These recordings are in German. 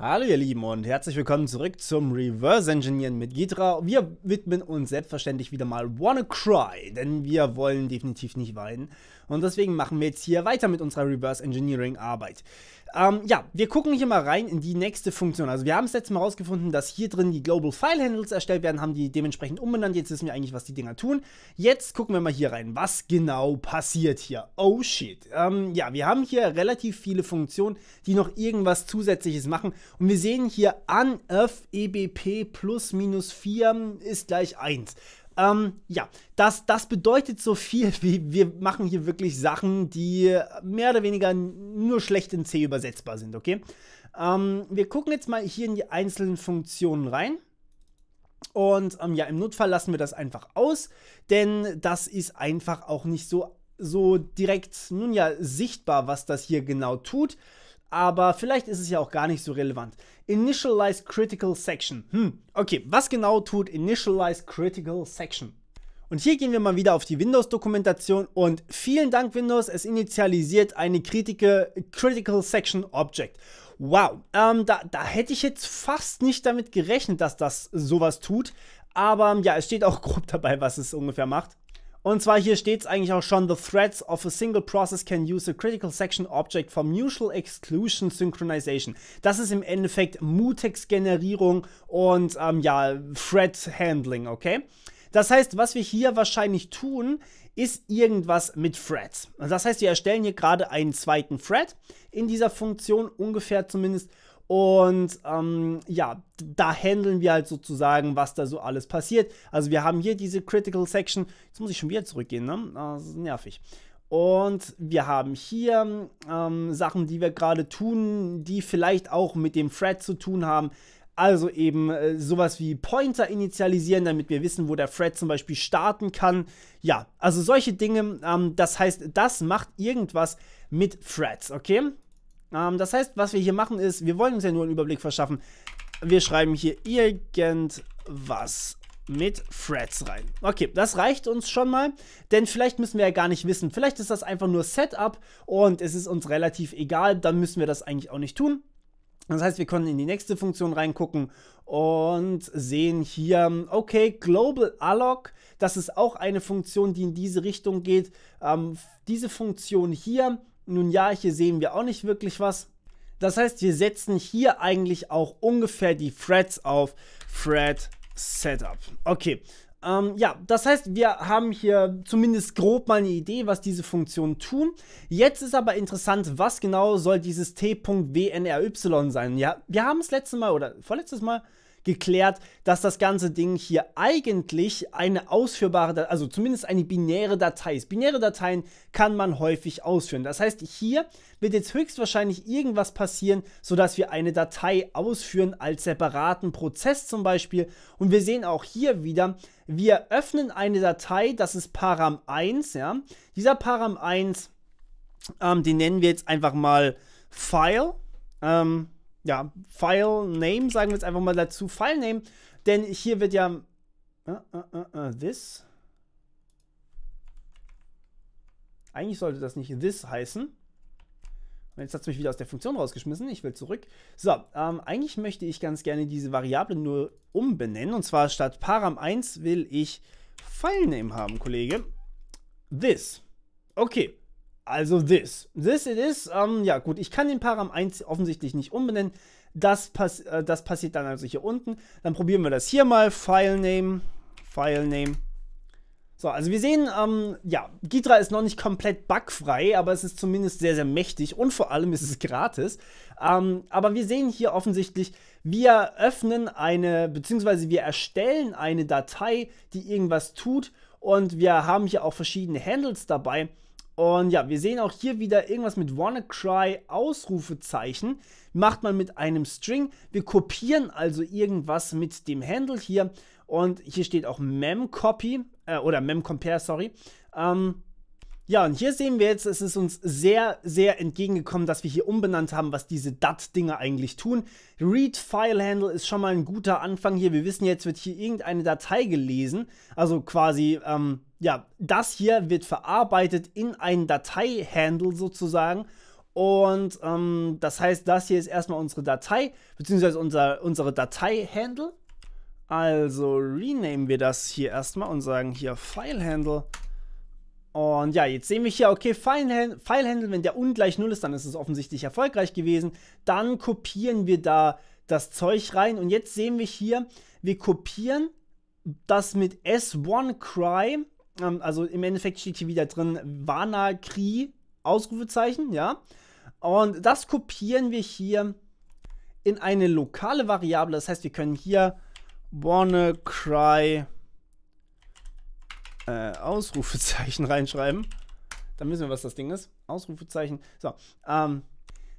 Hallo ihr Lieben und herzlich willkommen zurück zum Reverse Engineering mit Gitra. Wir widmen uns selbstverständlich wieder mal WannaCry, denn wir wollen definitiv nicht weinen. Und deswegen machen wir jetzt hier weiter mit unserer Reverse Engineering Arbeit. Ähm, ja, wir gucken hier mal rein in die nächste Funktion. Also wir haben es letztes Mal rausgefunden, dass hier drin die Global File Handles erstellt werden, haben die dementsprechend umbenannt. Jetzt wissen wir eigentlich, was die Dinger tun. Jetzt gucken wir mal hier rein, was genau passiert hier. Oh shit. Ähm, ja, wir haben hier relativ viele Funktionen, die noch irgendwas Zusätzliches machen. Und wir sehen hier anf ebp plus minus 4 ist gleich 1. Ähm, ja, das, das bedeutet so viel wie wir machen hier wirklich Sachen, die mehr oder weniger nur schlecht in C übersetzbar sind, okay? Ähm, wir gucken jetzt mal hier in die einzelnen Funktionen rein. Und ähm, ja, im Notfall lassen wir das einfach aus, denn das ist einfach auch nicht so, so direkt, nun ja, sichtbar, was das hier genau tut aber vielleicht ist es ja auch gar nicht so relevant. Initialize Critical Section. Hm, okay, was genau tut Initialize Critical Section? Und hier gehen wir mal wieder auf die Windows-Dokumentation und vielen Dank Windows, es initialisiert eine Kritike, Critical Section Object. Wow, ähm, da, da hätte ich jetzt fast nicht damit gerechnet, dass das sowas tut. Aber ähm, ja, es steht auch grob dabei, was es ungefähr macht. Und zwar hier steht es eigentlich auch schon, the threads of a single process can use a critical section object for mutual exclusion synchronization. Das ist im Endeffekt Mutex-Generierung und ähm, ja, Thread-Handling, okay? Das heißt, was wir hier wahrscheinlich tun, ist irgendwas mit Threads. Das heißt, wir erstellen hier gerade einen zweiten Thread in dieser Funktion, ungefähr zumindest, und ähm, ja, da handeln wir halt sozusagen, was da so alles passiert. Also wir haben hier diese Critical Section. Jetzt muss ich schon wieder zurückgehen, ne? Ah, das ist nervig. Und wir haben hier ähm, Sachen, die wir gerade tun, die vielleicht auch mit dem Thread zu tun haben. Also eben äh, sowas wie Pointer initialisieren, damit wir wissen, wo der Thread zum Beispiel starten kann. Ja, also solche Dinge. Ähm, das heißt, das macht irgendwas mit Threads, okay? Ähm, das heißt, was wir hier machen ist, wir wollen uns ja nur einen Überblick verschaffen. Wir schreiben hier irgendwas mit Threads rein. Okay, das reicht uns schon mal, denn vielleicht müssen wir ja gar nicht wissen. Vielleicht ist das einfach nur Setup und es ist uns relativ egal, dann müssen wir das eigentlich auch nicht tun. Das heißt, wir können in die nächste Funktion reingucken und sehen hier, okay, Global Alloc, das ist auch eine Funktion, die in diese Richtung geht. Ähm, diese Funktion hier nun ja, hier sehen wir auch nicht wirklich was. Das heißt, wir setzen hier eigentlich auch ungefähr die Threads auf Thread Setup. Okay, ähm, ja, das heißt, wir haben hier zumindest grob mal eine Idee, was diese Funktionen tun. Jetzt ist aber interessant, was genau soll dieses t.wnry sein? Ja, wir haben es letztes Mal oder vorletztes Mal geklärt, dass das ganze Ding hier eigentlich eine ausführbare, also zumindest eine binäre Datei ist. Binäre Dateien kann man häufig ausführen. Das heißt, hier wird jetzt höchstwahrscheinlich irgendwas passieren, sodass wir eine Datei ausführen als separaten Prozess zum Beispiel. Und wir sehen auch hier wieder, wir öffnen eine Datei, das ist Param 1. Ja? Dieser Param 1, ähm, den nennen wir jetzt einfach mal File. Ähm, ja, File Name, sagen wir jetzt einfach mal dazu, File Name, denn hier wird ja uh, uh, uh, this. Eigentlich sollte das nicht this heißen. Und jetzt hat es mich wieder aus der Funktion rausgeschmissen. Ich will zurück. So, ähm, eigentlich möchte ich ganz gerne diese Variable nur umbenennen. Und zwar statt param1 will ich File Name haben, Kollege. This. Okay, also this. This it is. Ähm, ja gut, ich kann den Param 1 offensichtlich nicht umbenennen. Das, pass äh, das passiert dann also hier unten. Dann probieren wir das hier mal. File Name. File Name. So, also wir sehen, ähm, ja, Gitra ist noch nicht komplett bugfrei, aber es ist zumindest sehr, sehr mächtig und vor allem ist es gratis. Ähm, aber wir sehen hier offensichtlich, wir öffnen eine, beziehungsweise wir erstellen eine Datei, die irgendwas tut und wir haben hier auch verschiedene Handles dabei. Und ja, wir sehen auch hier wieder irgendwas mit WannaCry Ausrufezeichen. Macht man mit einem String. Wir kopieren also irgendwas mit dem Handle hier. Und hier steht auch memcopy äh, oder memcompare, sorry. Ähm, ja, und hier sehen wir jetzt, es ist uns sehr, sehr entgegengekommen, dass wir hier umbenannt haben, was diese DAT-Dinger eigentlich tun. Read File Handle ist schon mal ein guter Anfang hier. Wir wissen jetzt, wird hier irgendeine Datei gelesen. Also quasi, ähm, ja, das hier wird verarbeitet in einen Datei-Handle sozusagen. Und ähm, das heißt, das hier ist erstmal unsere Datei, beziehungsweise unser, unsere Datei-Handle. Also renamen wir das hier erstmal und sagen hier File Handle und ja, jetzt sehen wir hier, okay, File-Handle, wenn der ungleich 0 ist, dann ist es offensichtlich erfolgreich gewesen. Dann kopieren wir da das Zeug rein. Und jetzt sehen wir hier, wir kopieren das mit S1Cry, ähm, also im Endeffekt steht hier wieder drin Wanakri, Ausrufezeichen, ja. Und das kopieren wir hier in eine lokale Variable. Das heißt, wir können hier WannaCry äh, Ausrufezeichen reinschreiben. Dann wissen wir, was das Ding ist. Ausrufezeichen. So. Ähm,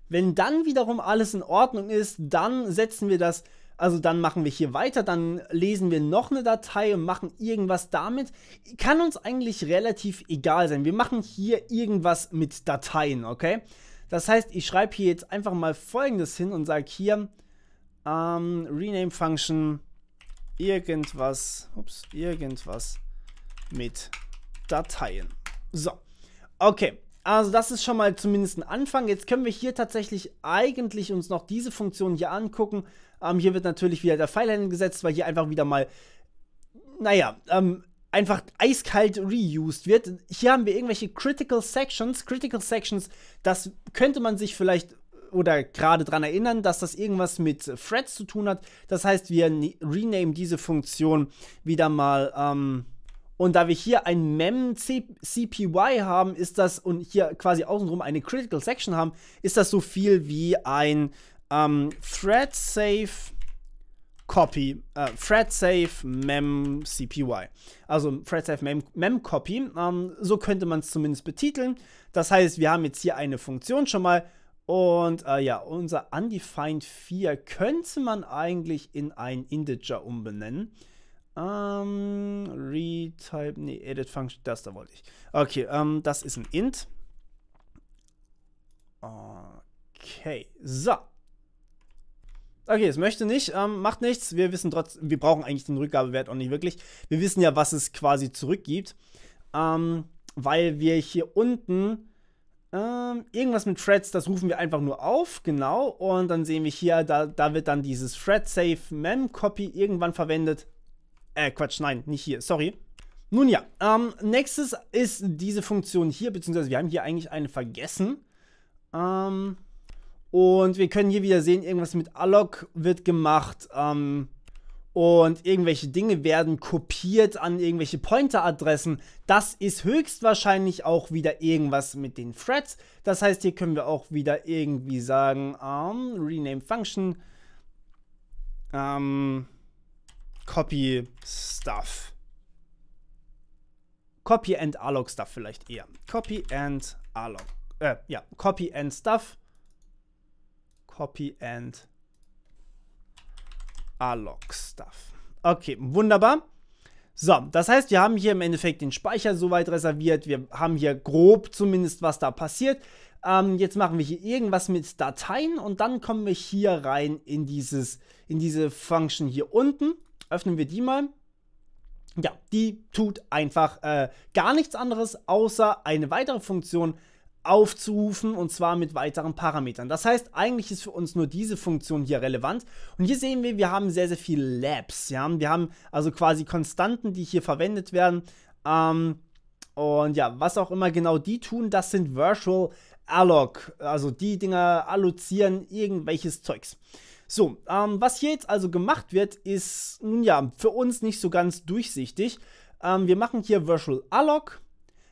wenn dann wiederum alles in Ordnung ist, dann setzen wir das also dann machen wir hier weiter, dann lesen wir noch eine Datei und machen irgendwas damit. Kann uns eigentlich relativ egal sein. Wir machen hier irgendwas mit Dateien, okay? Das heißt, ich schreibe hier jetzt einfach mal folgendes hin und sage hier ähm, Rename Function irgendwas, ups, irgendwas mit Dateien. So, okay. Also das ist schon mal zumindest ein Anfang. Jetzt können wir hier tatsächlich eigentlich uns noch diese Funktion hier angucken. Ähm, hier wird natürlich wieder der Pfeilhändler gesetzt, weil hier einfach wieder mal, naja, ähm, einfach eiskalt reused wird. Hier haben wir irgendwelche Critical Sections. Critical Sections, das könnte man sich vielleicht oder gerade dran erinnern, dass das irgendwas mit Threads zu tun hat. Das heißt, wir ne-, rename diese Funktion wieder mal, ähm, und da wir hier ein Mem CPY haben, ist das, und hier quasi außenrum eine Critical Section haben, ist das so viel wie ein ähm, Thread Safe Copy, äh, Thread Safe Mem CPY. Also Thread Safe Mem, Copy. Ähm, so könnte man es zumindest betiteln. Das heißt, wir haben jetzt hier eine Funktion schon mal. Und äh, ja, unser undefined 4 könnte man eigentlich in ein Integer umbenennen. Ähm, retype, nee, edit function, das da wollte ich. Okay, ähm, das ist ein int. Okay, so. Okay, es möchte nicht, ähm, macht nichts. Wir wissen trotzdem, wir brauchen eigentlich den Rückgabewert auch nicht wirklich. Wir wissen ja, was es quasi zurückgibt, ähm, weil wir hier unten ähm, irgendwas mit Threads, das rufen wir einfach nur auf, genau. Und dann sehen wir hier, da, da wird dann dieses Thread Safe Mem Copy irgendwann verwendet. Äh, Quatsch, nein, nicht hier, sorry. Nun ja, ähm, nächstes ist diese Funktion hier, beziehungsweise wir haben hier eigentlich eine vergessen. Ähm, und wir können hier wieder sehen, irgendwas mit alloc wird gemacht. Ähm, und irgendwelche Dinge werden kopiert an irgendwelche Pointer-Adressen. Das ist höchstwahrscheinlich auch wieder irgendwas mit den Threads. Das heißt, hier können wir auch wieder irgendwie sagen, ähm, rename function. Ähm, Copy Stuff. Copy and Alloc Stuff vielleicht eher. Copy and Alloc. Äh, ja, Copy and Stuff. Copy and Alloc Stuff. Okay, wunderbar. So, das heißt, wir haben hier im Endeffekt den Speicher soweit reserviert. Wir haben hier grob zumindest, was da passiert. Ähm, jetzt machen wir hier irgendwas mit Dateien und dann kommen wir hier rein in, dieses, in diese Function hier unten öffnen wir die mal. Ja, die tut einfach äh, gar nichts anderes, außer eine weitere Funktion aufzurufen und zwar mit weiteren Parametern. Das heißt, eigentlich ist für uns nur diese Funktion hier relevant. Und hier sehen wir, wir haben sehr, sehr viele Labs. Ja? Wir haben also quasi Konstanten, die hier verwendet werden. Ähm, und ja, was auch immer genau die tun, das sind Virtual Alloc. Also die Dinger allozieren irgendwelches Zeugs. So, ähm, was hier jetzt also gemacht wird, ist nun ja für uns nicht so ganz durchsichtig. Ähm, wir machen hier Virtual Alloc,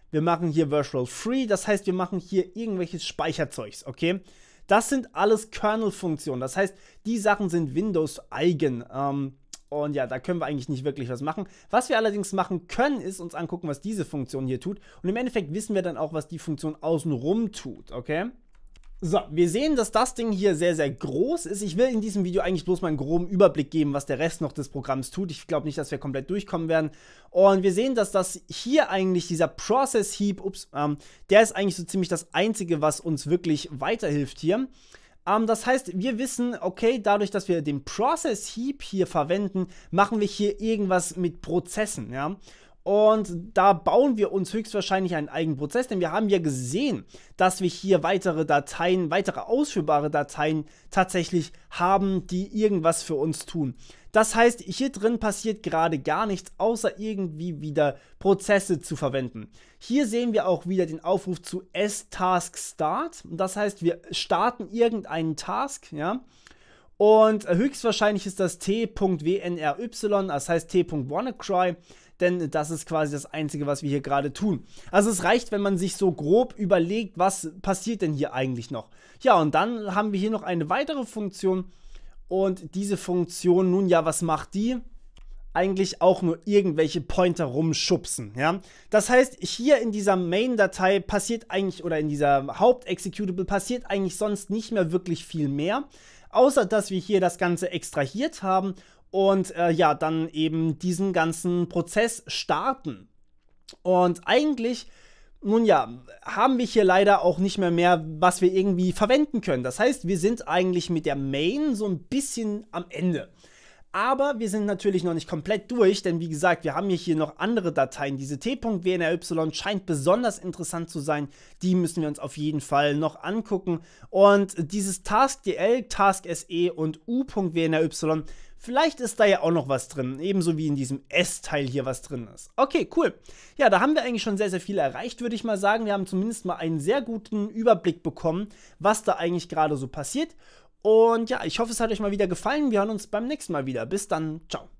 wir machen hier Virtual Free, das heißt, wir machen hier irgendwelches Speicherzeugs, okay? Das sind alles Kernel-Funktionen, das heißt, die Sachen sind Windows-eigen. Ähm, und ja, da können wir eigentlich nicht wirklich was machen. Was wir allerdings machen können, ist uns angucken, was diese Funktion hier tut. Und im Endeffekt wissen wir dann auch, was die Funktion außenrum tut, okay? So, wir sehen, dass das Ding hier sehr, sehr groß ist. Ich will in diesem Video eigentlich bloß mal einen groben Überblick geben, was der Rest noch des Programms tut. Ich glaube nicht, dass wir komplett durchkommen werden. Und wir sehen, dass das hier eigentlich, dieser Process Heap, ups, ähm, der ist eigentlich so ziemlich das Einzige, was uns wirklich weiterhilft hier. Ähm, das heißt, wir wissen, okay, dadurch, dass wir den Process Heap hier verwenden, machen wir hier irgendwas mit Prozessen, ja. Und da bauen wir uns höchstwahrscheinlich einen eigenen Prozess, denn wir haben ja gesehen, dass wir hier weitere Dateien, weitere ausführbare Dateien tatsächlich haben, die irgendwas für uns tun. Das heißt, hier drin passiert gerade gar nichts, außer irgendwie wieder Prozesse zu verwenden. Hier sehen wir auch wieder den Aufruf zu S-Task-Start. Das heißt, wir starten irgendeinen Task, ja, und höchstwahrscheinlich ist das t.wnry, das heißt t.wannacry denn das ist quasi das Einzige, was wir hier gerade tun. Also es reicht, wenn man sich so grob überlegt, was passiert denn hier eigentlich noch. Ja, und dann haben wir hier noch eine weitere Funktion und diese Funktion, nun ja, was macht die? eigentlich auch nur irgendwelche Pointer rumschubsen, ja. Das heißt, hier in dieser Main-Datei passiert eigentlich, oder in dieser Haupt-Executable passiert eigentlich sonst nicht mehr wirklich viel mehr, außer dass wir hier das Ganze extrahiert haben und äh, ja, dann eben diesen ganzen Prozess starten. Und eigentlich, nun ja, haben wir hier leider auch nicht mehr mehr, was wir irgendwie verwenden können. Das heißt, wir sind eigentlich mit der Main so ein bisschen am Ende. Aber wir sind natürlich noch nicht komplett durch, denn wie gesagt, wir haben hier noch andere Dateien. Diese t.wnry scheint besonders interessant zu sein. Die müssen wir uns auf jeden Fall noch angucken. Und dieses taskdl, taskse und u.wnry, vielleicht ist da ja auch noch was drin. Ebenso wie in diesem s-Teil hier was drin ist. Okay, cool. Ja, da haben wir eigentlich schon sehr, sehr viel erreicht, würde ich mal sagen. Wir haben zumindest mal einen sehr guten Überblick bekommen, was da eigentlich gerade so passiert. Und ja, ich hoffe, es hat euch mal wieder gefallen. Wir hören uns beim nächsten Mal wieder. Bis dann. Ciao.